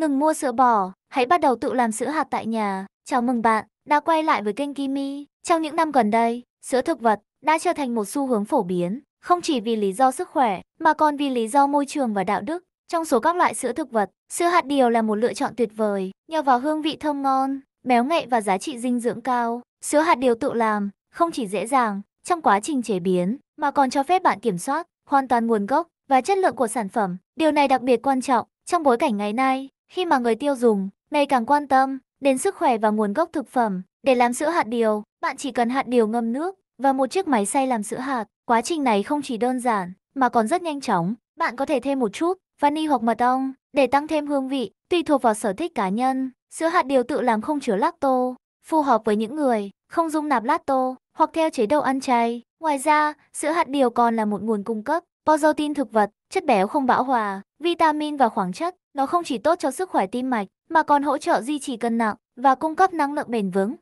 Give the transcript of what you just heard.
Ngừng mua sữa bò, hãy bắt đầu tự làm sữa hạt tại nhà. Chào mừng bạn đã quay lại với kênh Kimi. Trong những năm gần đây, sữa thực vật đã trở thành một xu hướng phổ biến, không chỉ vì lý do sức khỏe, mà còn vì lý do môi trường và đạo đức. Trong số các loại sữa thực vật, sữa hạt điều là một lựa chọn tuyệt vời, nhờ vào hương vị thơm ngon, béo ngậy và giá trị dinh dưỡng cao. Sữa hạt điều tự làm không chỉ dễ dàng trong quá trình chế biến, mà còn cho phép bạn kiểm soát hoàn toàn nguồn gốc và chất lượng của sản phẩm. Điều này đặc biệt quan trọng trong bối cảnh ngày nay, khi mà người tiêu dùng ngày càng quan tâm đến sức khỏe và nguồn gốc thực phẩm, để làm sữa hạt điều, bạn chỉ cần hạt điều ngâm nước và một chiếc máy xay làm sữa hạt. Quá trình này không chỉ đơn giản mà còn rất nhanh chóng. Bạn có thể thêm một chút vani hoặc mật ong để tăng thêm hương vị, tùy thuộc vào sở thích cá nhân. Sữa hạt điều tự làm không chứa lacto, phù hợp với những người không dung nạp lacto hoặc theo chế độ ăn chay. Ngoài ra, sữa hạt điều còn là một nguồn cung cấp protein thực vật, chất béo không bão hòa, vitamin và khoáng chất nó không chỉ tốt cho sức khỏe tim mạch, mà còn hỗ trợ duy trì cân nặng và cung cấp năng lượng bền vững.